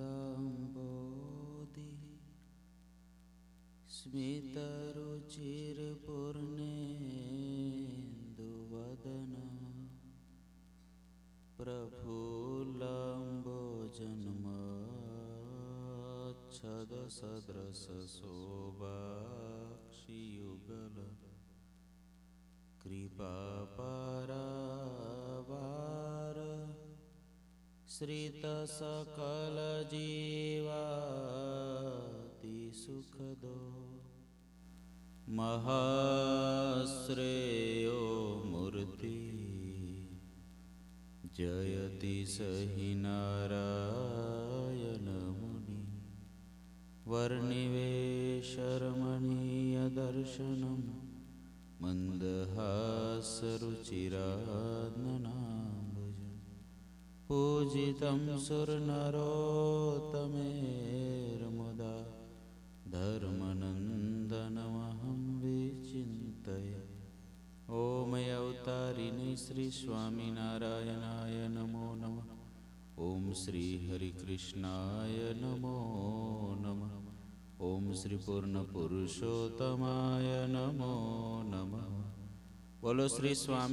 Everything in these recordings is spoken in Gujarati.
दम्बोधि स्मितरुचिरपूर्णेन्दुवदन प्रफुल्लम्बोजन्मच्छदसदृशशोभाक्षियुगल कृपापरा ितसकलजीवा सुखदो महाश्रेयो मूर्ति जयति स हि नारायणमुनि वर्णिवेशर्मणीयदर्शनं मन्दः पूजितं सुरनरोत्तमेर्मुदा धर्मनन्दनमहं विचिन्तय ॐ मै श्रीस्वामिनारायणाय नमो नमः ॐ श्रीहरिकृष्णाय नमो नमः ॐ श्रीपूर्णपुरुषोत्तमाय नमो नमः बोलो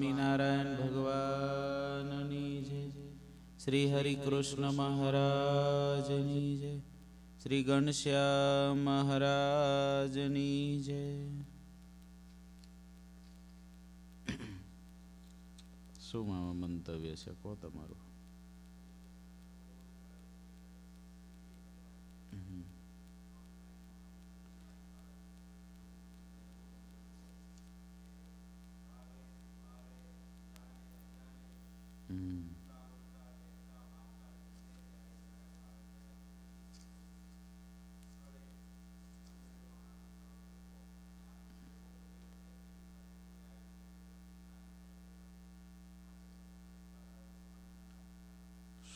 निजे શ્રી હરિકૃષ્ણ કૃષ્ણ મહારાજની જય શ્રી ઘનશ્યામ મહારાજની જય શું મામા મંતવ્ય છે કહો તમારું Mm.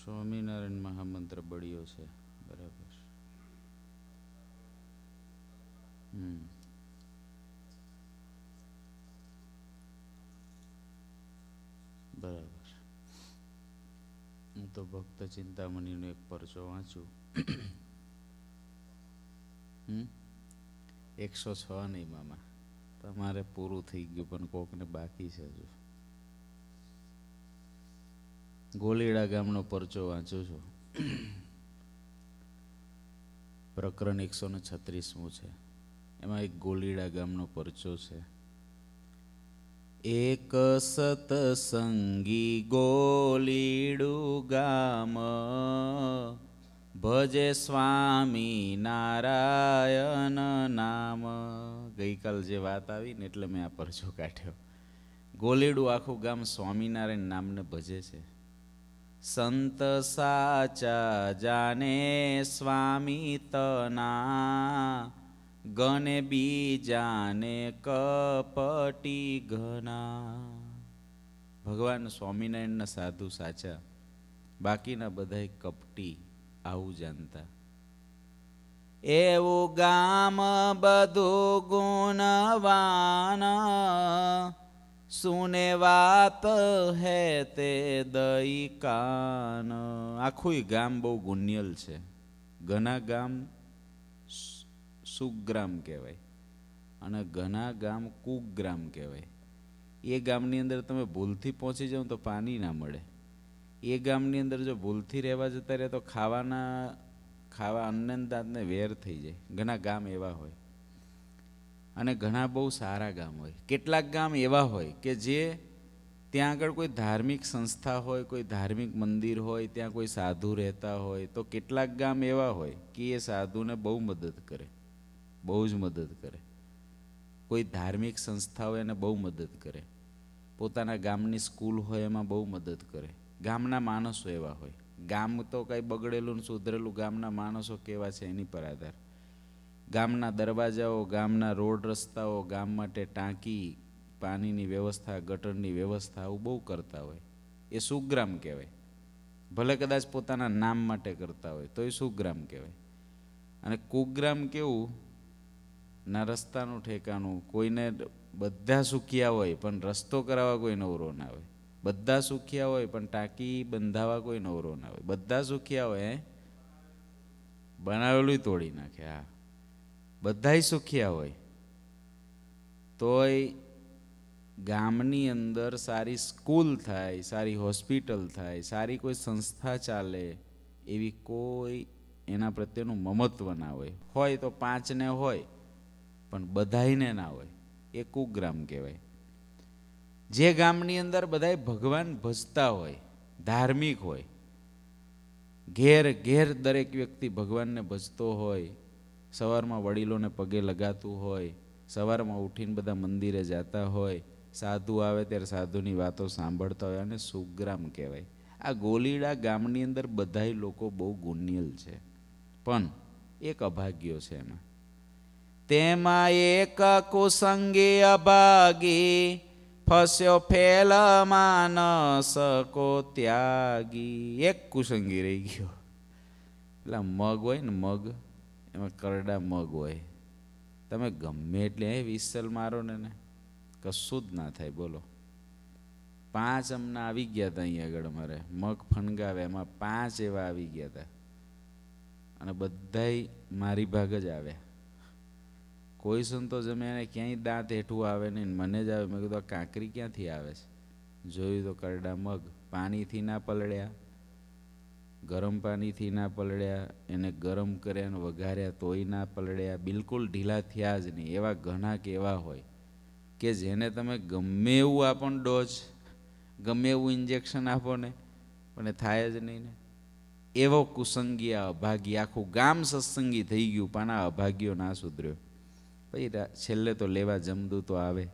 સ્વામિનારાયણ મહામંત્ર બળ્યો છે બરાબર બરાબર હું તો ભક્ત ચિંતામણીનો એક પરચો વાંચું હમ એકસો છ નહીં મામા તમારે પૂરું થઈ ગયું પણ કોકને બાકી છે હજુ ગોલીડા ગામનો પરચો વાંચું છું પ્રકરણ એકસો ને છત્રીસમું છે એમાં એક ગોલીડા ગામનો પરચો છે એક સતસંગી ગોલીડું ગામ ભજે સ્વામી નારાયણ નામ ગઈકાલ જે વાત આવી ને એટલે મેં આ પરચો કાઢ્યો ગોલીડું આખું ગામ સ્વામિનારાયણ નામને ભજે છે સંત સાચા જાને સ્વામી તના ગને બીજાને કપટી ઘના ભગવાન સ્વામિનારાયણના સાધુ સાચા બાકીના બધા કપટી આવું જાણતા એવું ગામ બધું ગુણવાના સુને વાત હે તે દઈ કાન આખું ગામ બહુ ગુન્યલ છે ઘના ગામ સુગ્રામ કહેવાય અને ઘણા ગામ કુગ્રામ કહેવાય એ ગામની અંદર તમે ભૂલથી પહોંચી જાઓ તો પાણી ના મળે એ ગામની અંદર જો ભૂલથી રહેવા જતા રહે તો ખાવાના ખાવા અન્નદાતને વેર થઈ જાય ઘણા ગામ એવા હોય અને ઘણા બહુ સારા ગામ હોય કેટલાક ગામ એવા હોય કે જે ત્યાં આગળ કોઈ ધાર્મિક સંસ્થા હોય કોઈ ધાર્મિક મંદિર હોય ત્યાં કોઈ સાધુ રહેતા હોય તો કેટલાક ગામ એવા હોય કે એ સાધુને બહુ મદદ કરે બહુ જ મદદ કરે કોઈ ધાર્મિક સંસ્થા હોય એને બહુ મદદ કરે પોતાના ગામની સ્કૂલ હોય એમાં બહુ મદદ કરે ગામના માણસો એવા હોય ગામ તો કંઈ બગડેલું ને સુધરેલું ગામના માણસો કેવા છે એની પર આધાર ગામના દરવાજાઓ ગામના રોડ રસ્તાઓ ગામ માટે ટાંકી પાણીની વ્યવસ્થા ગટરની વ્યવસ્થા આવું બહુ કરતા હોય એ સુગ્રામ કહેવાય ભલે કદાચ પોતાના નામ માટે કરતા હોય તો એ સુગ્રામ કહેવાય અને કુગ્રામ કેવું ના રસ્તાનું ઠેકાણું કોઈને બધા સુખિયા હોય પણ રસ્તો કરાવવા કોઈ નવરો ના આવે બધા સુખિયા હોય પણ ટાંકી બંધાવા કોઈ નવરો ના આવે બધા સુખિયા હોય બનાવેલું તોડી નાખે હા બધાય સુખિયા હોય તોય ગામની અંદર સારી સ્કૂલ થાય સારી હોસ્પિટલ થાય સારી કોઈ સંસ્થા ચાલે એવી કોઈ એના પ્રત્યેનું મમત્વ ના હોય હોય તો પાંચને હોય પણ બધાઈને ના હોય એ કુગ્રામ કહેવાય જે ગામની અંદર બધાય ભગવાન ભજતા હોય ધાર્મિક હોય ઘેર ઘેર દરેક વ્યક્તિ ભગવાનને ભજતો હોય સવારમાં વડીલોને પગે લગાતું હોય સવારમાં ઉઠીને બધા મંદિરે જતા હોય સાધુ આવે ત્યારે સાધુની વાતો સાંભળતા હોય અને સુગ્રામ કહેવાય આ ગોલીડા ગામની અંદર બધાય લોકો બહુ ગુણિયલ છે પણ એક અભાગ્યો છે એમાં તેમાં એક કુસંગી અભાગી ફસ્યો ફેલ માનસકો ત્યાગી એક કુસંગી રહી ગયો એટલે મગ હોય ને મગ એમાં કરડા મગ હોય તમે ગમે એટલે એ વિસલ મારો ને ને કશું જ ના થાય બોલો પાંચ અમને આવી ગયા હતા અહીંયા આગળ અમારે મગ ફણગાવે એમાં પાંચ એવા આવી ગયા હતા અને બધાય મારી ભાગ જ આવ્યા કોઈ સંતોષ જમે એને ક્યાંય દાંત હેઠું આવે નહીં મને જ આવે મેં કીધું આ કાંકરી ક્યાંથી આવે છે જોયું તો કરડા મગ પાણીથી ના પલળ્યા ગરમ પાણીથી ના પલળ્યા એને ગરમ કર્યા ને વઘાર્યા તોય ના પલળ્યા બિલકુલ ઢીલા થયા જ નહીં એવા ઘણા કેવા હોય કે જેને તમે ગમે એવું આપો ડોઝ ગમે એવું ઇન્જેક્શન આપો ને પણ એ થાય જ નહીં ને એવો કુસંગી આ અભાગી આખું ગામ સત્સંગી થઈ ગયું પણ આ અભાગ્યો ના સુધર્યો પછી છેલ્લે તો લેવા જમદું તો આવે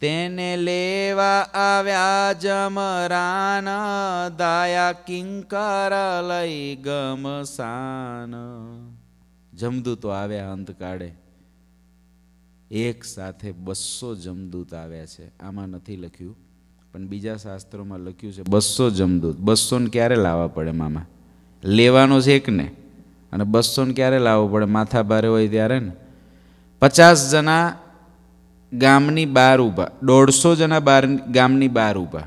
તેને લેવા આવ્યા જમરાન દાયા કિંકર લઈ સાન જમદૂતો આવ્યા અંતકાળે એક સાથે બસો જમદૂત આવ્યા છે આમાં નથી લખ્યું પણ બીજા શાસ્ત્રોમાં લખ્યું છે બસો જમદૂત બસોને ક્યારે લાવવા પડે મામા લેવાનો છે એકને અને બસોને ક્યારે લાવવો પડે માથા ભારે હોય ત્યારે ને પચાસ જણા ગામની બહાર ઊભા દોઢસો જણા બાર ગામની બહાર ઊભા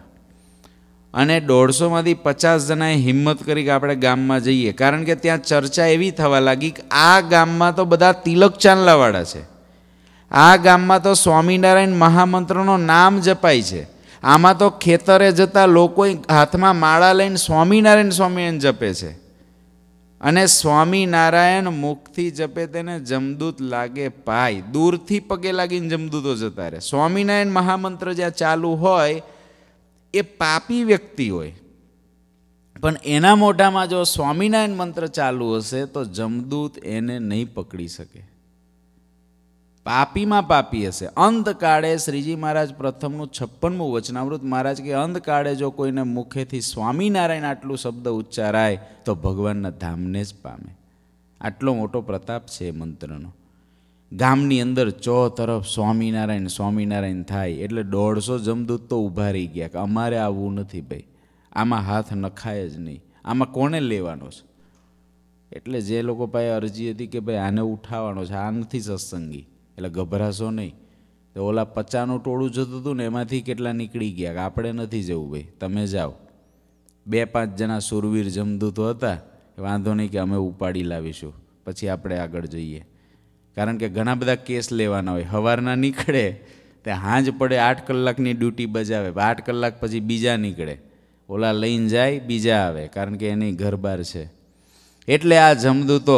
અને દોઢસોમાંથી પચાસ જણાએ હિંમત કરી કે આપણે ગામમાં જઈએ કારણ કે ત્યાં ચર્ચા એવી થવા લાગી કે આ ગામમાં તો બધા તિલક ચાંદલાવાળા છે આ ગામમાં તો સ્વામિનારાયણ મહામંત્રનો નામ જપાય છે આમાં તો ખેતરે જતા લોકોએ હાથમાં માળા લઈને સ્વામિનારાયણ સ્વામિનારાયણ જપે છે અને સ્વામિનારાયણ મુખથી જપે તેને જમદૂત લાગે પાય દૂરથી પગે લાગીને જમદૂતો જતા રહે સ્વામિનારાયણ મહામંત્ર જ્યાં ચાલુ હોય એ પાપી વ્યક્તિ હોય પણ એના મોઢામાં જો સ્વામિનારાયણ મંત્ર ચાલુ હશે તો જમદૂત એને નહીં પકડી શકે પાપીમાં પાપી હશે અંતકાળે શ્રીજી મહારાજ પ્રથમનું છપ્પનમું વચનામૃત મહારાજ કે અંતકાળે જો કોઈને મુખેથી સ્વામિનારાયણ આટલું શબ્દ ઉચ્ચારાય તો ભગવાનના ધામને જ પામે આટલો મોટો પ્રતાપ છે મંત્રનો ગામની અંદર ચો તરફ સ્વામિનારાયણ સ્વામિનારાયણ થાય એટલે દોઢસો જમદૂત તો ઊભા રહી ગયા કે અમારે આવવું નથી ભાઈ આમાં હાથ નખાય જ નહીં આમાં કોને લેવાનો છે એટલે જે લોકો પાસે અરજી હતી કે ભાઈ આને ઉઠાવવાનો છે આ નથી સત્સંગી એટલે ગભરાશો નહીં તો ઓલા પચાનું ટોળું જતું હતું ને એમાંથી કેટલા નીકળી ગયા કે આપણે નથી જવું ભાઈ તમે જાઓ બે પાંચ જણા સુરવીર જમદૂતો હતા વાંધો નહીં કે અમે ઉપાડી લાવીશું પછી આપણે આગળ જઈએ કારણ કે ઘણા બધા કેસ લેવાના હોય સવારના નીકળે તે હાંજ પડે આઠ કલાકની ડ્યુટી બજાવે આઠ કલાક પછી બીજા નીકળે ઓલા લઈને જાય બીજા આવે કારણ કે એની ઘરબાર છે એટલે આ જમદૂતો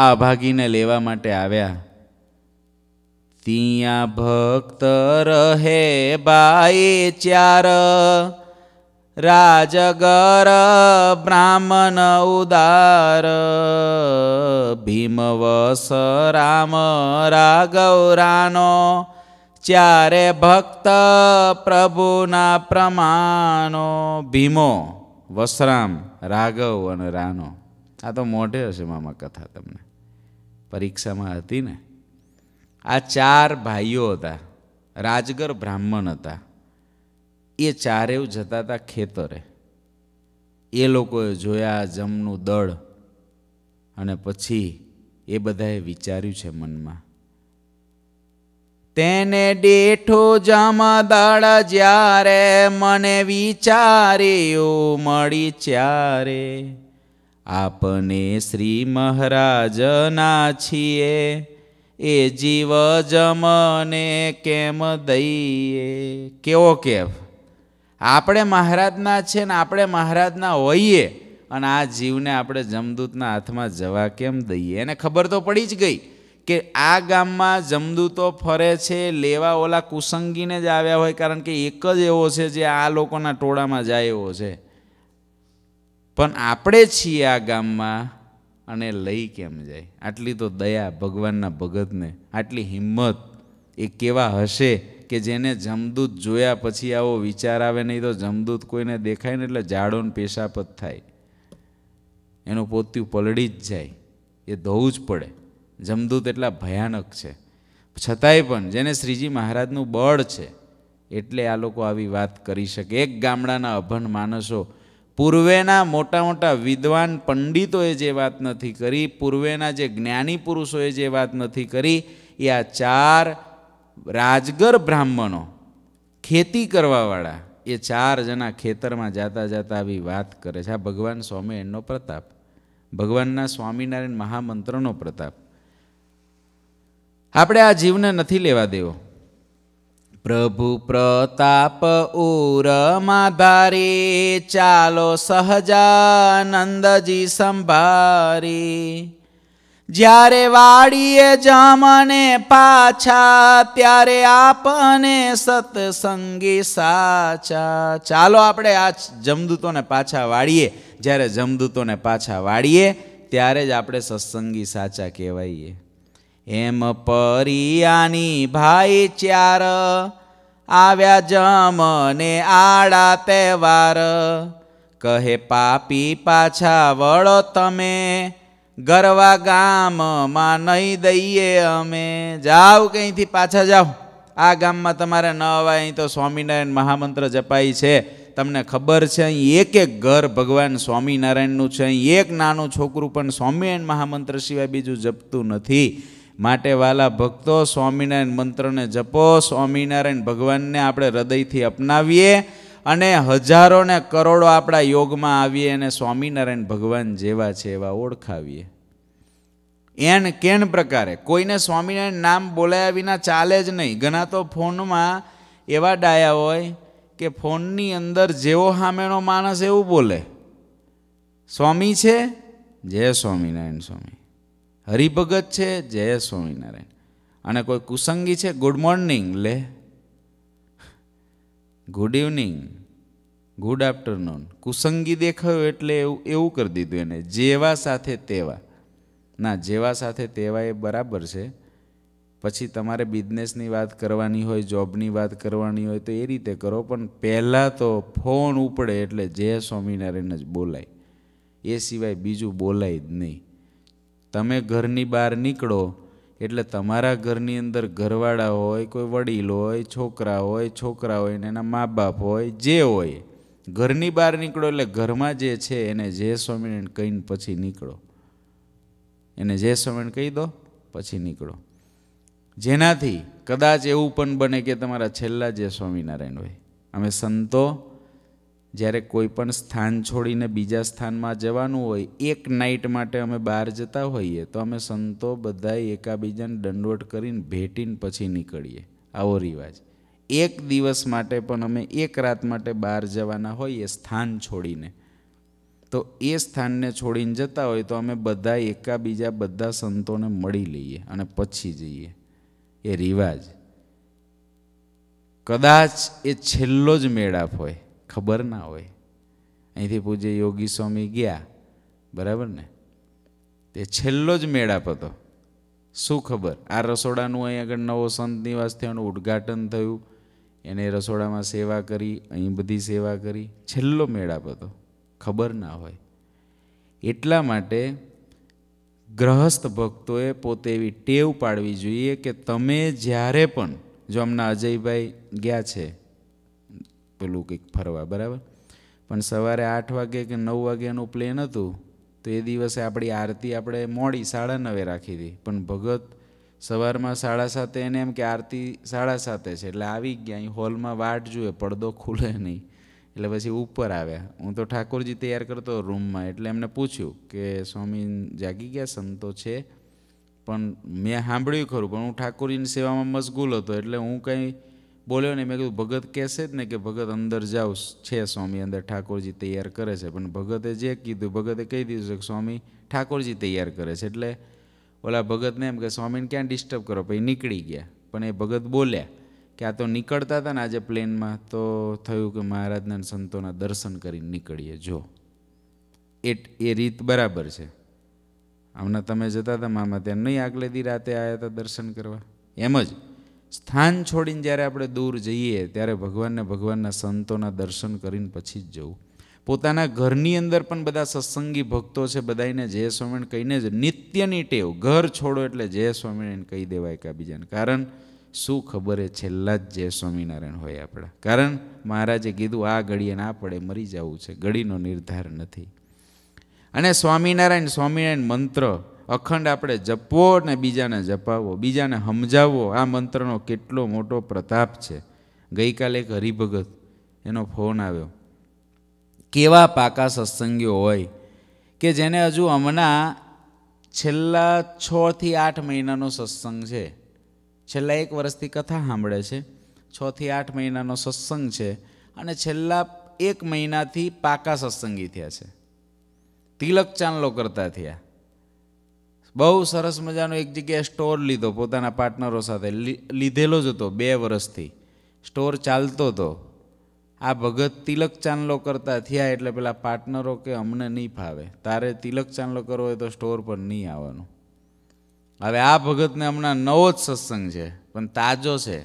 આ અભાગીને લેવા માટે આવ્યા ત્યાં ભક્ત રહે બાએ ચાર રાજગર બ્રાહ્મણ ઉદાર ભીમવસ રામ રાઘવરાનો ચારે ભક્ત પ્રભુના પ્રમાણો ભીમો વસરામ રાઘવ અને રાનો આ તો મોઢે હશે મામા કથા તમને પરીક્ષામાં હતી ને આ ચાર ભાઈઓ હતા રાજગર બ્રાહ્મણ હતા એ ચારેવ જતા હતા ખેતરે એ લોકોએ જોયા જમનું દળ અને પછી એ બધાએ વિચાર્યું છે મનમાં તેને ડેઠો જમદળ જ્યારે મને વિચાર્યો મળી ત્યારે આપને શ્રી મહારાજના છીએ એ જીવ જમને કેમ દઈએ કેવો કેવ આપણે મહારાજના છે ને આપણે મહારાજના હોઈએ અને આ જીવને આપણે જમદૂતના હાથમાં જવા કેમ દઈએ એને ખબર તો પડી જ ગઈ કે આ ગામમાં જમદૂતો ફરે છે લેવા ઓલા કુસંગીને જ આવ્યા હોય કારણ કે એક જ એવો છે જે આ લોકોના ટોળામાં જાય એવો છે પણ આપણે છીએ આ ગામમાં અને લઈ કેમ જાય આટલી તો દયા ભગવાનના ભગતને આટલી હિંમત એ કેવા હશે કે જેને જમદૂત જોયા પછી આવો વિચાર આવે નહીં તો જમદૂત કોઈને દેખાય ને એટલે જાડો ને પેશાબ જ થાય એનું પોત્યું પલળી જ જાય એ ધોવું જ પડે જમદૂત એટલા ભયાનક છે છતાંય પણ જેને શ્રીજી મહારાજનું બળ છે એટલે આ લોકો આવી વાત કરી શકે એક ગામડાના અભણ માણસો પૂર્વેના મોટા મોટા વિદ્વાન પંડિતોએ જે વાત નથી કરી પૂર્વેના જે જ્ઞાની પુરુષોએ જે વાત નથી કરી એ આ ચાર રાજગર બ્રાહ્મણો ખેતી કરવાવાળા એ ચાર જણા ખેતરમાં જાતા જાતા આવી વાત કરે છે આ ભગવાન સ્વામિનારાયણનો પ્રતાપ ભગવાનના સ્વામિનારાયણ મહામંત્રનો પ્રતાપ આપણે આ જીવને નથી લેવા દેવો પ્રભુ પ્રતાપ ઉરમાં ધારી ચાલો સહજાનંદજી સંભારી જ્યારે વાડીએ જમને પાછા ત્યારે આપને સત્સંગી સાચા ચાલો આપણે આ જમદૂતોને પાછા વાળીએ જ્યારે જમદૂતોને પાછા વાળીએ ત્યારે જ આપણે સત્સંગી સાચા કહેવાઈએ એમ પરિયાની ભાઈ ચાર આવ્યા જમને આડા તહેવાર કહે પાપી પાછા વળો તમે ગરવા ગામમાં નહીં દઈએ અમે જાઓ કંઈથી પાછા જાઓ આ ગામમાં તમારે ન અવાય અહીં તો સ્વામિનારાયણ મહામંત્ર જપાય છે તમને ખબર છે અહીં એક એક ઘર ભગવાન સ્વામિનારાયણનું છે અહીં એક નાનું છોકરું પણ સ્વામિનારાયણ મહામંત્ર સિવાય બીજું જપતું નથી માટે વાલા ભક્તો સ્વામિનારાયણ મંત્રને જપો સ્વામિનારાયણ ભગવાનને આપણે હૃદયથી અપનાવીએ અને હજારો ને કરોડો આપણા યોગમાં આવીએ અને સ્વામિનારાયણ ભગવાન જેવા છે એવા ઓળખાવીએ એન કેન પ્રકારે કોઈને સ્વામિનારાયણ નામ બોલાયા વિના ચાલે જ નહીં ઘણા તો ફોનમાં એવા ડાયા હોય કે ફોનની અંદર જેવો સામેનો માણસ એવું બોલે સ્વામી છે જય સ્વામિનારાયણ સ્વામી હરિભગત છે જય સ્વામિનારાયણ અને કોઈ કુસંગી છે ગુડ મોર્નિંગ લે ગુડ ઇવનિંગ ગુડ આફ્ટરનૂન કુસંગી દેખાયો એટલે એવું એવું કરી દીધું એને જેવા સાથે તેવા ના જેવા સાથે તેવા એ બરાબર છે પછી તમારે બિઝનેસની વાત કરવાની હોય જોબની વાત કરવાની હોય તો એ રીતે કરો પણ પહેલાં તો ફોન ઉપડે એટલે જય સ્વામિનારાયણ જ બોલાય એ સિવાય બીજું બોલાય જ નહીં તમે ઘરની બહાર નીકળો એટલે તમારા ઘરની અંદર ઘરવાળા હોય કોઈ વડીલ હોય છોકરા હોય છોકરા હોય ને એના મા બાપ હોય જે હોય ઘરની બહાર નીકળો એટલે ઘરમાં જે છે એને જે સ્વામિનારાયણ કહીને પછી નીકળો એને જે સ્વામિનારાયણ કહી દો પછી નીકળો જેનાથી કદાચ એવું પણ બને કે તમારા છેલ્લા જે સ્વામિનારાયણ હોય અમે સંતો જ્યારે કોઈ પણ સ્થાન છોડીને બીજા સ્થાનમાં જવાનું હોય એક નાઇટ માટે અમે બહાર જતા હોઈએ તો અમે સંતો બધાએ એકાબીજાને દંડવટ કરીને ભેટીને પછી નીકળીએ આવો રિવાજ એક દિવસ માટે પણ અમે એક રાત માટે બહાર જવાના હોઈએ સ્થાન છોડીને તો એ સ્થાનને છોડીને જતા હોય તો અમે બધા એકાબીજા બધા સંતોને મળી લઈએ અને પછી જઈએ એ રિવાજ કદાચ એ છેલ્લો જ મેળાપ હોય ખબર ના હોય અહીંથી પૂજ્ય યોગી સ્વામી ગયા બરાબર ને તે છેલ્લો જ મેળાપ હતો શું ખબર આ રસોડાનું અહીં આગળ નવો સંત નિવાસ થયો એનું ઉદ્ઘાટન થયું એને રસોડામાં સેવા કરી અહીં બધી સેવા કરી છેલ્લો મેળાપ હતો ખબર ના હોય એટલા માટે ગ્રહસ્થ ભક્તોએ પોતે એવી ટેવ પાડવી જોઈએ કે તમે જ્યારે પણ જો હમણાં અજયભાઈ ગયા છે પેલું કંઈક ફરવા બરાબર પણ સવારે આઠ વાગે કે નવ વાગ્યાનું પ્લેન હતું તો એ દિવસે આપણી આરતી આપણે મોડી સાડા નવે રાખી હતી પણ ભગત સવારમાં સાડા સાતે એને એમ કે આરતી સાડા સાતે છે એટલે આવી ગયા અહીં હોલમાં વાટ જુએ પડદો ખુલે નહીં એટલે પછી ઉપર આવ્યા હું તો ઠાકોરજી તૈયાર કરતો રૂમમાં એટલે એમને પૂછ્યું કે સ્વામી જાગી ગયા સંતો છે પણ મેં સાંભળ્યું ખરું પણ હું ઠાકોરજીની સેવામાં મશગુલ હતો એટલે હું કંઈ બોલ્યો ને મેં કીધું ભગત કહેશે જ ને કે ભગત અંદર જાઓ છે સ્વામી અંદર ઠાકોરજી તૈયાર કરે છે પણ ભગતે જે કીધું ભગતે કહી દીધું છે કે સ્વામી ઠાકોરજી તૈયાર કરે છે એટલે ઓલા ભગતને એમ કે સ્વામીને ક્યાં ડિસ્ટર્બ કરો પછી નીકળી ગયા પણ એ ભગત બોલ્યા કે આ તો નીકળતા હતા ને આજે પ્લેનમાં તો થયું કે મહારાજના સંતોના દર્શન કરીને નીકળીએ જો એટ એ રીત બરાબર છે હમણાં તમે જતા હતા મામા ત્યાં નહીં આગલે દી રાતે આવ્યા હતા દર્શન કરવા એમ જ સ્થાન છોડીને જ્યારે આપણે દૂર જઈએ ત્યારે ભગવાનને ભગવાનના સંતોના દર્શન કરીને પછી જ જવું પોતાના ઘરની અંદર પણ બધા સત્સંગી ભક્તો છે બધાને જય સ્વામિનારાયણ કહીને જ નિત્યની ટેવ ઘર છોડો એટલે જય સ્વામિનારાયણ કહી દેવાય કે બીજાને કારણ શું ખબર એ છેલ્લા જ જય સ્વામિનારાયણ હોય આપણા કારણ મહારાજે કીધું આ ઘડીએ ના પડે મરી જવું છે ઘડીનો નિર્ધાર નથી અને સ્વામિનારાયણ સ્વામિનારાયણ મંત્ર અખંડ આપણે જપવો અને બીજાને જપાવવો બીજાને સમજાવવો આ મંત્રનો કેટલો મોટો પ્રતાપ છે ગઈકાલે એક હરિભગત એનો ફોન આવ્યો કેવા પાકા સત્સંગીઓ હોય કે જેને હજુ હમણાં છેલ્લા છથી આઠ મહિનાનો સત્સંગ છે છેલ્લા એક વર્ષથી કથા સાંભળે છે છથી આઠ મહિનાનો સત્સંગ છે અને છેલ્લા એક મહિનાથી પાકા સત્સંગી થયા છે તિલક ચાંદલો કરતા થયા બહુ સરસ મજાનો એક જગ્યાએ સ્ટોર લીધો પોતાના પાર્ટનરો સાથે લીધેલો જ હતો બે વર્ષથી સ્ટોર ચાલતો હતો આ ભગત તિલક ચાંદલો કરતા થયા એટલે પેલા પાર્ટનરો કે અમને નહીં ફાવે તારે તિલક ચાંદલો કરવો હોય તો સ્ટોર પર નહીં આવવાનું હવે આ ભગતને હમણાં નવો જ સત્સંગ છે પણ તાજો છે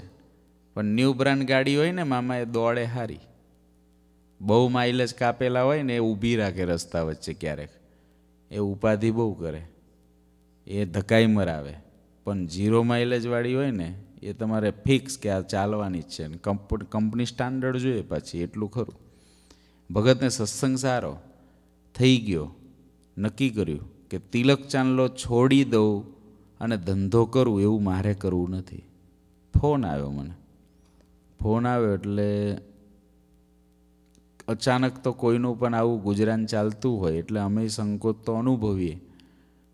પણ ન્યૂ બ્રાન્ડ ગાડી હોય ને મામા એ દોડે હારી બહુ માઇલેજ કાપેલા હોય ને એ ઊભી રાખે રસ્તા વચ્ચે ક્યારેક એ ઉપાધિ બહુ કરે એ ધકાઈ મરાવે પણ ઝીરો માઇલેજવાળી હોય ને એ તમારે ફિક્સ કે આ ચાલવાની જ છે ને કંપ કંપની સ્ટાન્ડર્ડ જોઈએ પાછી એટલું ખરું ભગતને સત્સંગ સારો થઈ ગયો નક્કી કર્યું કે તિલક ચાંદલો છોડી દઉં અને ધંધો કરું એવું મારે કરવું નથી ફોન આવ્યો મને ફોન આવ્યો એટલે અચાનક તો કોઈનું પણ આવું ગુજરાન ચાલતું હોય એટલે અમે સંકોચ તો અનુભવીએ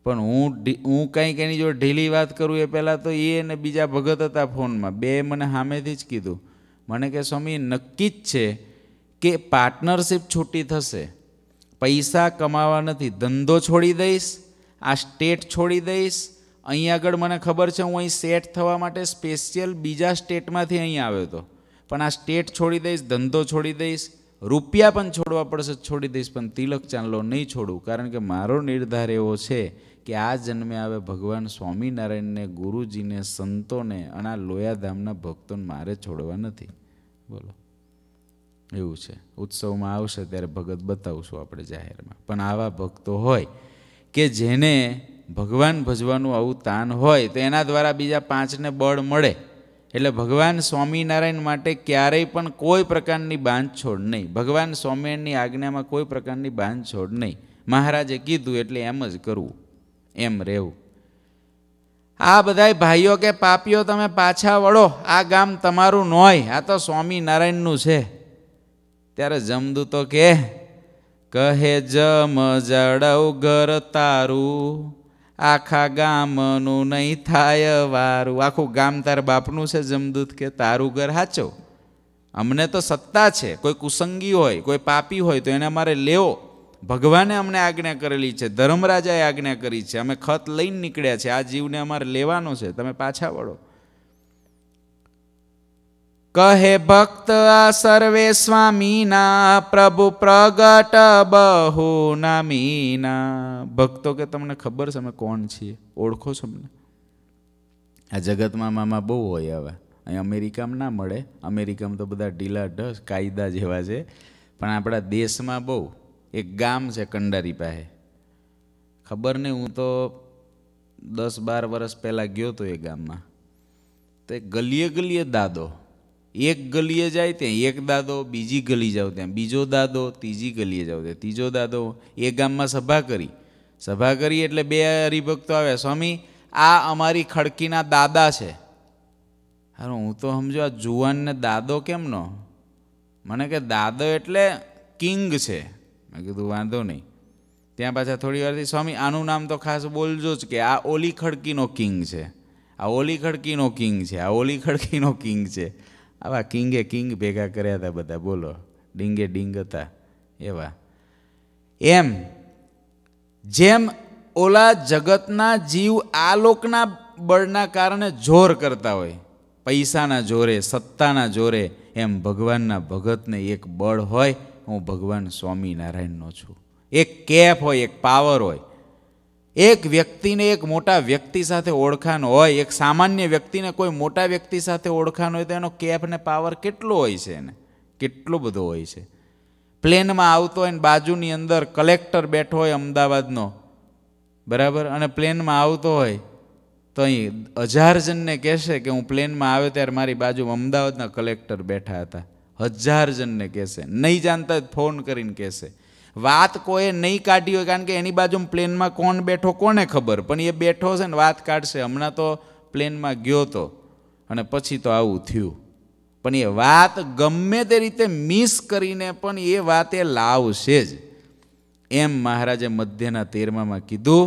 પણ હું હું કંઈક એની જોડે ઢીલી વાત કરું એ પહેલાં તો એ અને બીજા ભગત હતા ફોનમાં બે મને સામેથી જ કીધું મને કે સ્વામી નક્કી જ છે કે પાર્ટનરશિપ છૂટી થશે પૈસા કમાવા નથી ધંધો છોડી દઈશ આ સ્ટેટ છોડી દઈશ અહીં આગળ મને ખબર છે હું અહીં સેટ થવા માટે સ્પેશિયલ બીજા સ્ટેટમાંથી અહીં આવ્યો હતો પણ આ સ્ટેટ છોડી દઈશ ધંધો છોડી દઈશ રૂપિયા પણ છોડવા પડશે છોડી દઈશ પણ તિલક ચાંદલો નહીં છોડું કારણ કે મારો નિર્ધાર એવો છે કે આ જન્મે આવે ભગવાન સ્વામિનારાયણને ગુરુજીને સંતોને અને આ લોયાધામના ભક્તોને મારે છોડવા નથી બોલો એવું છે ઉત્સવમાં આવશે ત્યારે ભગત બતાવશું આપણે જાહેરમાં પણ આવા ભક્તો હોય કે જેને ભગવાન ભજવાનું આવું તાન હોય તો એના દ્વારા બીજા પાંચને બળ મળે એટલે ભગવાન સ્વામિનારાયણ માટે ક્યારેય પણ કોઈ પ્રકારની બાંધછોડ નહીં ભગવાન સ્વામિનારાયણની આજ્ઞામાં કોઈ પ્રકારની બાંધછોડ નહીં મહારાજે કીધું એટલે એમ જ કરવું એમ રહેવું આ બધાય ભાઈઓ કે પાપીઓ તમે પાછા વળો આ ગામ તમારું નોય આ તો સ્વામિનારાયણનું છે ત્યારે તો કે કહે જમ જડવ ઘર તારું આખા ગામનું નહીં થાય વારું આખું ગામ તારા બાપનું છે જમદૂત કે તારું ઘર હાચો અમને તો સત્તા છે કોઈ કુસંગી હોય કોઈ પાપી હોય તો એને અમારે લેવો ભગવાને અમને આજ્ઞા કરેલી છે ધર્મરાજાએ આજ્ઞા કરી છે અમે ખત લઈને નીકળ્યા છે આ જીવને અમારે લેવાનો છે તમે પાછા વળો કહે ભક્ત આ સર્વે સ્વામીના પ્રભુ પ્રગટ બહુ નામીના ભક્તો કે તમને ખબર છે અમે કોણ છીએ ઓળખો છો અમને આ જગતમાં મામા બહુ હોય હવે અહીં અમેરિકામાં ના મળે અમેરિકામાં તો બધા ઢીલા ઢસ કાયદા જેવા છે પણ આપણા દેશમાં બહુ એક ગામ છે કંડારી પાસે ખબર નહીં હું તો દસ બાર વર્ષ પહેલાં ગયો હતો એ ગામમાં તો ગલીએ ગલીએ દાદો એક ગલીએ જાય ત્યાં એક દાદો બીજી ગલી જાવ ત્યાં બીજો દાદો ત્રીજી ગલીએ જાવ ત્યાં ત્રીજો દાદો એ ગામમાં સભા કરી સભા કરી એટલે બે હરિભક્તો આવ્યા સ્વામી આ અમારી ખડકીના દાદા છે હારો હું તો સમજો આ જુવાનને દાદો કેમનો મને કે દાદો એટલે કિંગ છે મેં કીધું વાંધો નહીં ત્યાં પાછા થોડી વારથી સ્વામી આનું નામ તો ખાસ બોલજો જ કે આ ઓલી ખડકીનો કિંગ છે આ ઓલી ખડકીનો કિંગ છે આ ઓલી ખડકીનો કિંગ છે આવા કિંગે કિંગ ભેગા કર્યા હતા બધા બોલો ડીંગે ડીંગ હતા એવા એમ જેમ ઓલા જગતના જીવ આ લોકના બળના કારણે જોર કરતા હોય પૈસાના જોરે સત્તાના જોરે એમ ભગવાનના ભગતને એક બળ હોય હું ભગવાન સ્વામિનારાયણનો છું એક કેફ હોય એક પાવર હોય એક વ્યક્તિને એક મોટા વ્યક્તિ સાથે ઓળખાણ હોય એક સામાન્ય વ્યક્તિને કોઈ મોટા વ્યક્તિ સાથે ઓળખાણ હોય તો એનો કેફ પાવર કેટલો હોય છે એને કેટલો બધો હોય છે પ્લેનમાં આવતો હોય ને બાજુની અંદર કલેક્ટર બેઠો હોય અમદાવાદનો બરાબર અને પ્લેનમાં આવતો હોય તો અહીં હજાર જણને કહેશે કે હું પ્લેનમાં આવ્યો ત્યારે મારી બાજુ અમદાવાદના કલેક્ટર બેઠા હતા હજાર જણને કહેશે નહીં જાણતા ફોન કરીને કહેશે વાત કોઈ નહીં કાઢી હોય કારણ કે એની બાજુ પ્લેનમાં કોણ બેઠો કોને ખબર પણ એ બેઠો છે ને વાત કાઢશે હમણાં તો પ્લેનમાં ગયો તો અને પછી તો આવું થયું પણ એ વાત ગમે તે રીતે મિસ કરીને પણ એ વાત એ લાવશે જ એમ મહારાજે મધ્યના તેરમામાં કીધું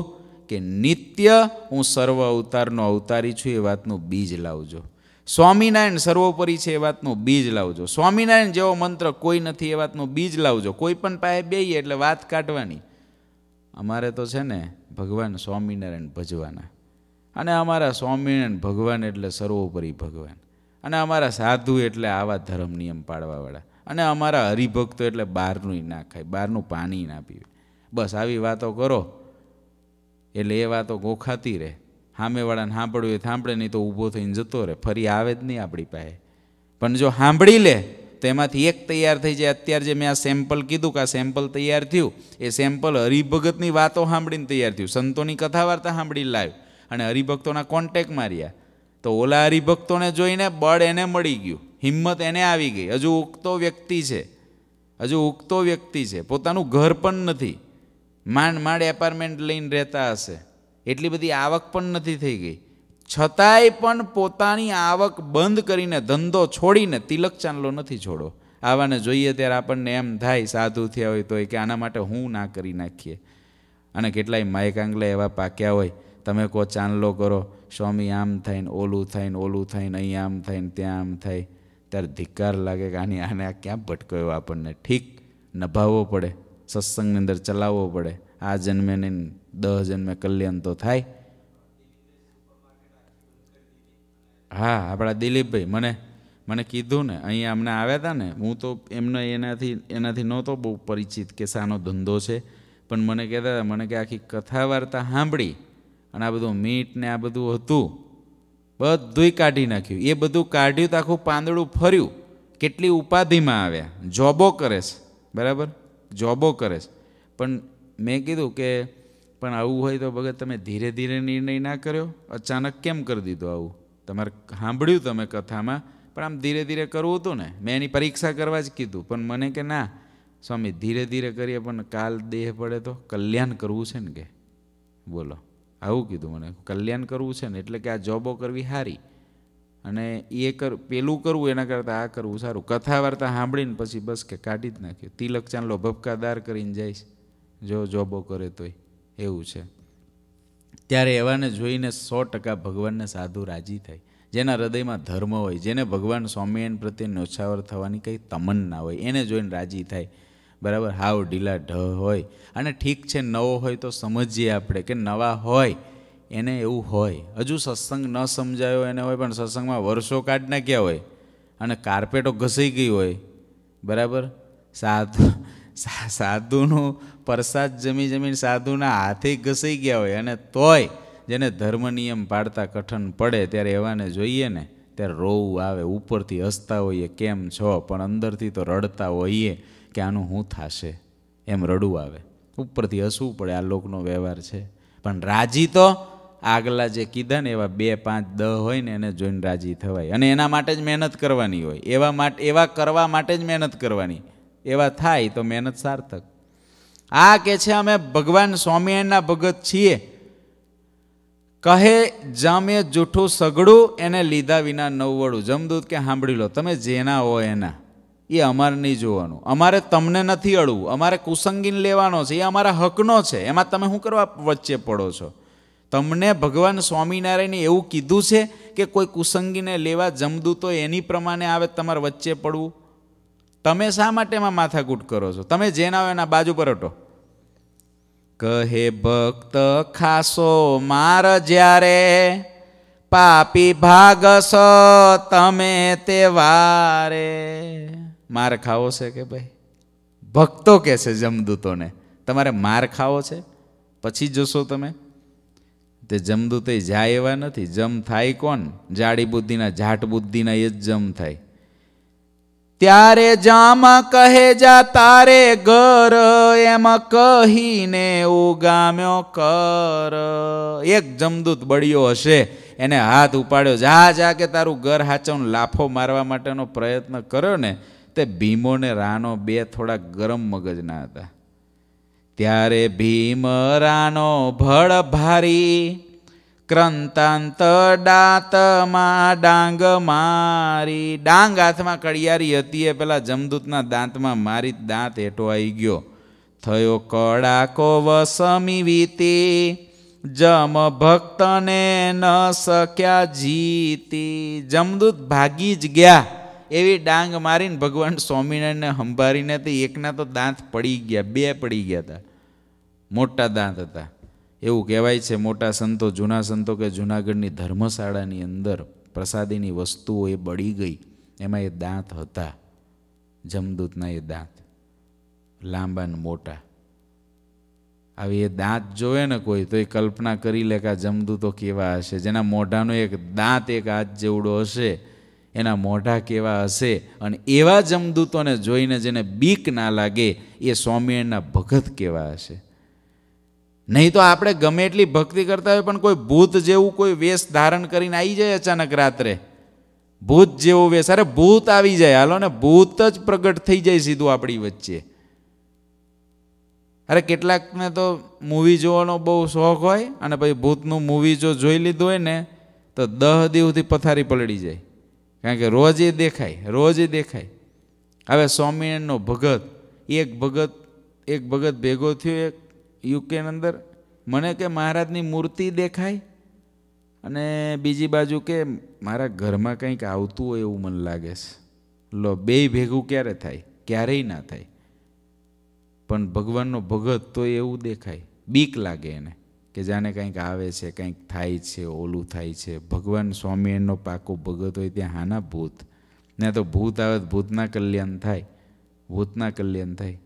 કે નિત્ય હું સર્વ અવતારનો અવતારી છું એ વાતનું બીજ લાવજો સ્વામિનારાયણ સર્વોપરી છે એ વાતનું બીજ લાવજો સ્વામિનારાયણ જેવો મંત્ર કોઈ નથી એ વાતનું બીજ લાવજો કોઈ પણ પાસે બેહીએ એટલે વાત કાઢવાની અમારે તો છે ને ભગવાન સ્વામિનારાયણ ભજવાના અને અમારા સ્વામિનારાયણ ભગવાન એટલે સર્વોપરી ભગવાન અને અમારા સાધુ એટલે આવા ધર્મ નિયમ પાળવાવાળા અને અમારા હરિભક્તો એટલે બહારનું ના ખાય બહારનું પાણી ના પીવે બસ આવી વાતો કરો એટલે એ વાતો ગોખાતી રહે સામેવાળાને સાંભળ્યું એ સાંભળે નહીં તો ઊભો થઈને જતો રહે ફરી આવે જ નહીં આપણી પાસે પણ જો સાંભળી લે તો એમાંથી એક તૈયાર થઈ જાય અત્યારે જે મેં આ સેમ્પલ કીધું કે આ સેમ્પલ તૈયાર થયું એ સેમ્પલ હરિભગતની વાતો સાંભળીને તૈયાર થયું સંતોની કથા વાર્તા સાંભળી લાવ્યું અને હરિભક્તોના કોન્ટેક માર્યા તો ઓલા હરિભક્તોને જોઈને બળ એને મળી ગયું હિંમત એને આવી ગઈ હજુ ઉગતો વ્યક્તિ છે હજુ ઉગતો વ્યક્તિ છે પોતાનું ઘર પણ નથી માંડ માંડ એપાર્ટમેન્ટ લઈને રહેતા હશે એટલી બધી આવક પણ નથી થઈ ગઈ છતાંય પણ પોતાની આવક બંધ કરીને ધંધો છોડીને તિલક ચાંદલો નથી છોડો આવાને જોઈએ ત્યારે આપણને એમ થાય સાધુ થયા હોય તોય કે આના માટે હું ના કરી નાખીએ અને કેટલાય માયકાંગલા એવા પાક્યા હોય તમે કહો ચાંદલો કરો સ્વામી આમ થાય ને ઓલું થાય ને ઓલું થાય ને અહીં આમ થાય ને ત્યાં આમ થાય ત્યારે ધિક્કાર લાગે કે આની આને આ ક્યાં ભટકાયો આપણને ઠીક નભાવવો પડે સત્સંગની અંદર ચલાવવો પડે આ જન્મે નહીં દહ જન્મે કલ્યાણ તો થાય હા આપણા દિલીપભાઈ મને મને કીધું ને અહીંયા અમને આવ્યા હતા ને હું તો એમને એનાથી એનાથી નહોતો બહુ પરિચિત કે શાનો ધંધો છે પણ મને કહેતા હતા મને કે આખી કથા વાર્તા સાંભળી અને આ બધું મીટ ને આ બધું હતું બધુંય કાઢી નાખ્યું એ બધું કાઢ્યું તો આખું પાંદડું ફર્યું કેટલી ઉપાધિમાં આવ્યા જોબો કરેશ બરાબર જોબો કરેશ પણ મેં કીધું કે પણ આવું હોય તો ભગત તમે ધીરે ધીરે નિર્ણય ના કર્યો અચાનક કેમ કરી દીધો આવું તમારે સાંભળ્યું તમે કથામાં પણ આમ ધીરે ધીરે કરવું હતું ને મેં એની પરીક્ષા કરવા જ કીધું પણ મને કે ના સ્વામી ધીરે ધીરે કરીએ પણ કાલ દેહ પડે તો કલ્યાણ કરવું છે ને કે બોલો આવું કીધું મને કલ્યાણ કરવું છે ને એટલે કે આ જોબો કરવી સારી અને એ કર પેલું કરવું એના કરતાં આ કરવું સારું કથા વાર્તા સાંભળીને પછી બસ કે કાઢી જ નાખ્યું તિલક ચાંદલો ભપકાદાર કરીને જઈશ જો જોબો કરે તોય એવું છે ત્યારે એવાને જોઈને સો ટકા ભગવાનને સાધુ રાજી થાય જેના હૃદયમાં ધર્મ હોય જેને ભગવાન સ્વામિનારાયણ પ્રત્યે નોછાવર થવાની કંઈ તમન્ના હોય એને જોઈને રાજી થાય બરાબર હાવ ઢીલા ઢ હોય અને ઠીક છે નવો હોય તો સમજીએ આપણે કે નવા હોય એને એવું હોય હજુ સત્સંગ ન સમજાયો એને હોય પણ સત્સંગમાં વર્ષો કાઢ નાખ્યા હોય અને કાર્પેટો ઘસાઈ ગઈ હોય બરાબર સાધુ સાધુનું પરસાદ જમી જમીને સાધુના હાથે ઘસાઈ ગયા હોય અને તોય જેને ધર્મ નિયમ પાડતા કઠન પડે ત્યારે એવાને જોઈએ ને ત્યારે રોવું આવે ઉપરથી હસતા હોઈએ કેમ છો પણ અંદરથી તો રડતા હોઈએ કે આનું હું થશે એમ રડવું આવે ઉપરથી હસવું પડે આ લોકનો વ્યવહાર છે પણ રાજી તો આગલા જે કીધા ને એવા બે પાંચ દહ હોય ને એને જોઈને રાજી થવાય અને એના માટે જ મહેનત કરવાની હોય એવા માટે એવા કરવા માટે જ મહેનત કરવાની એવા થાય તો મહેનત સાર્થક આ કે છે અમે ભગવાન સ્વામિનારાયણના ભગત છીએ કહે જામે જૂઠું સગડું એને લીધા વિના નવવડું જમદૂત કે સાંભળી લો તમે જેના હો એના એ અમારે નહીં જોવાનું અમારે તમને નથી અડવું અમારે કુસંગીને લેવાનો છે એ અમારા હકનો છે એમાં તમે શું કરવા વચ્ચે પડો છો તમને ભગવાન સ્વામિનારાયણે એવું કીધું છે કે કોઈ કુસંગીને લેવા જમદૂતો એની પ્રમાણે આવે તમારે વચ્ચે પડવું તમે શા માટે એમાં માથાકૂટ કરો છો તમે જેના હોય એના બાજુ પર હટો કહે ભક્ત ખાસો માર જ્યારે પાપી ભાગસ તમે તે વારે માર ખાવો છે કે ભાઈ ભક્તો કહે છે જમદૂતોને તમારે માર ખાવો છે પછી જશો તમે તે જમદૂતે જાય એવા નથી જમ થાય કોણ જાડી બુદ્ધિના જાટ બુદ્ધિના એ જ જમ થાય ત્યારે જામા કહે જા તારે ઘર એમ કહીને ઉગામ્યો કર એક જમદૂત બળ્યો હશે એને હાથ ઉપાડ્યો જા જા કે તારું ઘર હાચવને લાફો મારવા માટેનો પ્રયત્ન કર્યો ને તે ભીમોને રાનો બે થોડા ગરમ મગજના હતા ત્યારે ભીમ રાનો ભળ ભારી ક્રંતાંત દાંતમાં ડાંગ મારી ડાંગ હાથમાં કડિયારી હતી એ પેલા જમદૂતના દાંતમાં મારી દાંત હેઠો આવી ગયો થયો કડાકો વસમી વીતી જમ ભક્તને ન શક્યા જીતી જમદૂત ભાગી જ ગયા એવી ડાંગ મારીને ભગવાન સ્વામિનારાયણને સંભાળીને તો એકના તો દાંત પડી ગયા બે પડી ગયા હતા મોટા દાંત હતા એવું કહેવાય છે મોટા સંતો જૂના સંતો કે જૂનાગઢની ધર્મશાળાની અંદર પ્રસાદીની વસ્તુઓ એ બળી ગઈ એમાં એ દાંત હતા જમદૂતના એ દાંત લાંબા ને મોટા આવી એ દાંત જોવે ને કોઈ તો એ કલ્પના કરી લે કે આ જમદૂતો કેવા હશે જેના મોઢાનો એક દાંત એક હાથ જેવડો હશે એના મોઢા કેવા હશે અને એવા જમદૂતોને જોઈને જેને બીક ના લાગે એ સ્વામિનારાયણના ભગત કેવા હશે નહીં તો આપણે ગમે એટલી ભક્તિ કરતા હોય પણ કોઈ ભૂત જેવું કોઈ વેશ ધારણ કરીને આવી જાય અચાનક રાત્રે ભૂત જેવો વેશ અરે ભૂત આવી જાય હાલો ને ભૂત જ પ્રગટ થઈ જાય સીધું આપણી વચ્ચે અરે કેટલાકને તો મૂવી જોવાનો બહુ શોખ હોય અને પછી ભૂતનું મૂવી જો જોઈ લીધું હોય ને તો દહ દીવથી પથારી પલળી જાય કારણ કે રોજ એ દેખાય રોજ એ દેખાય હવે સ્વામિનારાયણનો ભગત એક ભગત એક ભગત ભેગો થયો એક યુકેની અંદર મને કે મહારાજની મૂર્તિ દેખાય અને બીજી બાજુ કે મારા ઘરમાં કંઈક આવતું હોય એવું મને લાગે છે લો બે ભેગું ક્યારે થાય ક્યારેય ના થાય પણ ભગવાનનો ભગત તો એવું દેખાય બીક લાગે એને કે જાણે કંઈક આવે છે કંઈક થાય છે ઓલું થાય છે ભગવાન સ્વામીનો પાકો ભગત હોય ત્યાં હાના ભૂત ને તો ભૂત આવે ભૂતના કલ્યાણ થાય ભૂતના કલ્યાણ થાય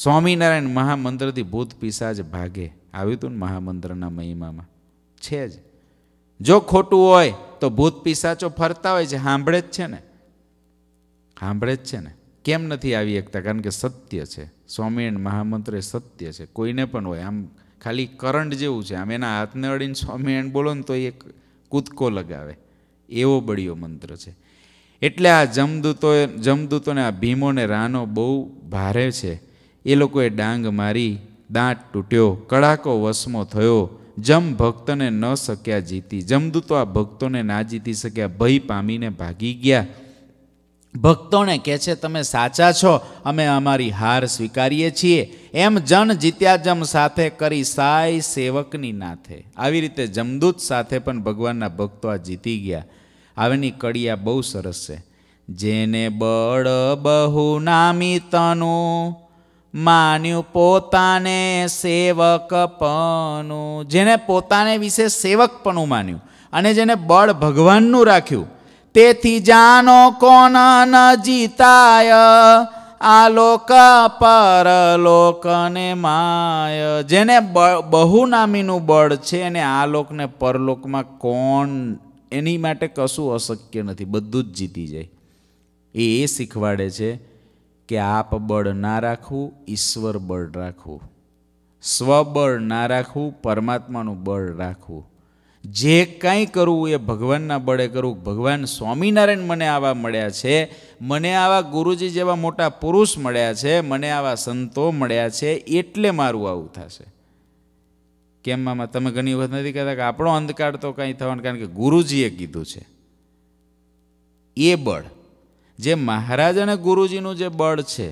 સ્વામિનારાયણ મહામંત્રથી ભૂત પિસાજ ભાગે આવ્યું હતું ને મહામંત્રના મહિમામાં છે જ જો ખોટું હોય તો ભૂત પિસાચો ફરતા હોય છે સાંભળે જ છે ને સાંભળે જ છે ને કેમ નથી આવી શકતા કારણ કે સત્ય છે સ્વામિનારાયણ મહામંત્ર એ સત્ય છે કોઈને પણ હોય આમ ખાલી કરંટ જેવું છે આમ એના હાથને અડીને સ્વામિનારાયણ બોલો ને તો એ કૂદકો લગાવે એવો બળિયો મંત્ર છે એટલે આ જમદૂતોએ જમદૂતોને આ ભીમોને રાનો બહુ ભારે છે એ લોકોએ ડાંગ મારી દાંત તૂટ્યો કડાકો વસમો થયો જમ ભક્તને ન શક્યા જીતી જમદૂતો આ ભક્તોને ના જીતી શક્યા ભય પામીને ભાગી ગયા ભક્તોને કહે છે તમે સાચા છો અમે અમારી હાર સ્વીકારીએ છીએ એમ જન જીત્યા જમ સાથે કરી સાય સેવકની નાથે આવી રીતે જમદૂત સાથે પણ ભગવાનના ભક્તો આ જીતી ગયા આવેની કડિયા બહુ સરસ છે જેને બળ બહુ નામી તનું માન્યું પોતાને સેવકપણું જેને પોતાને વિશે સેવકપણું માન્યું અને જેને બળ ભગવાનનું રાખ્યું તેથી જાનો કોણ ન જીતાય આ લોક પર લોકને માય જેને બહુનામીનું બળ છે અને આ લોકને પરલોકમાં કોણ એની માટે કશું અશક્ય નથી બધું જ જીતી જાય એ શીખવાડે છે કે આપ બળ ના રાખવું ઈશ્વર બળ રાખવું સ્વબળ ના રાખવું પરમાત્માનું બળ રાખવું જે કાંઈ કરવું એ ભગવાનના બળે કરવું ભગવાન સ્વામિનારાયણ મને આવા મળ્યા છે મને આવા ગુરુજી જેવા મોટા પુરુષ મળ્યા છે મને આવા સંતો મળ્યા છે એટલે મારું આવું થશે કેમ આમાં તમે ઘણી વખત નથી કહેતા કે આપણો અંધકાર તો કાંઈ થવાનું કારણ કે ગુરુજીએ કીધું છે એ બળ જે મહારાજ અને ગુરુજીનું જે બળ છે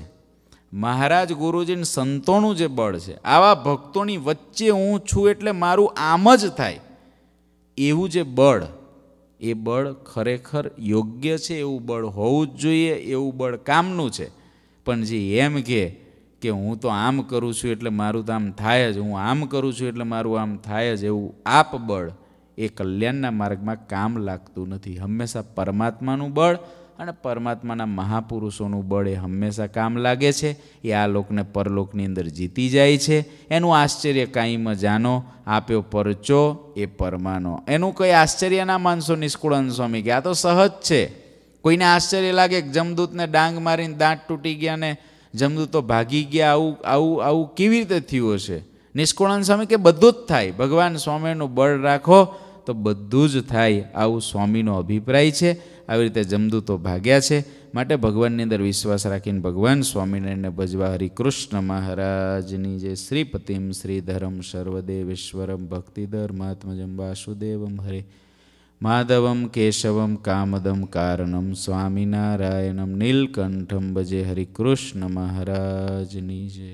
મહારાજ ગુરુજીને સંતોનું જે બળ છે આવા ભક્તોની વચ્ચે હું છું એટલે મારું આમ જ થાય એવું જે બળ એ બળ ખરેખર યોગ્ય છે એવું બળ હોવું જ જોઈએ એવું બળ કામનું છે પણ જે એમ કહે કે હું તો આમ કરું છું એટલે મારું તો આમ થાય જ હું આમ કરું છું એટલે મારું આમ થાય જ એવું આપ બળ એ કલ્યાણના માર્ગમાં કામ લાગતું નથી હંમેશા પરમાત્માનું બળ અને પરમાત્માના મહાપુરુષોનું બળ એ હંમેશા કામ લાગે છે એ આ લોકને પરલોકની અંદર જીતી જાય છે એનું આશ્ચર્ય કાંઈમાં જાણો આપ્યો પરચો એ પરમાનો એનું કંઈ આશ્ચર્ય ના માનશો નિષ્કુળન સ્વામી કે આ તો સહજ છે કોઈને આશ્ચર્ય લાગે કે જમદૂતને ડાંગ મારીને દાંત તૂટી ગયા ને જમદૂતો ભાગી ગયા આવું આવું આવું કેવી રીતે થયું હશે નિષ્કુળાન સ્વામી કે બધું જ થાય ભગવાન સ્વામીનું બળ રાખો તો બધું જ થાય આવું સ્વામીનો અભિપ્રાય છે આવી રીતે જમદૂતો ભાગ્યા છે માટે ભગવાનની અંદર વિશ્વાસ રાખીને ભગવાન સ્વામિનારાયણને ભજવા હરિકૃષ્ણ મહારાજની જે શ્રીપતિમ શ્રીધરમ સર્વદેવેશ્વરમ ભક્તિધર્માત્મજમ વાસુદેવમ હરે માધવમ કેશવમ કામદમ કારણમ સ્વામિનારાયણમ નીલકંઠમ ભજે હરિકૃષ્ણ મહારાજની જય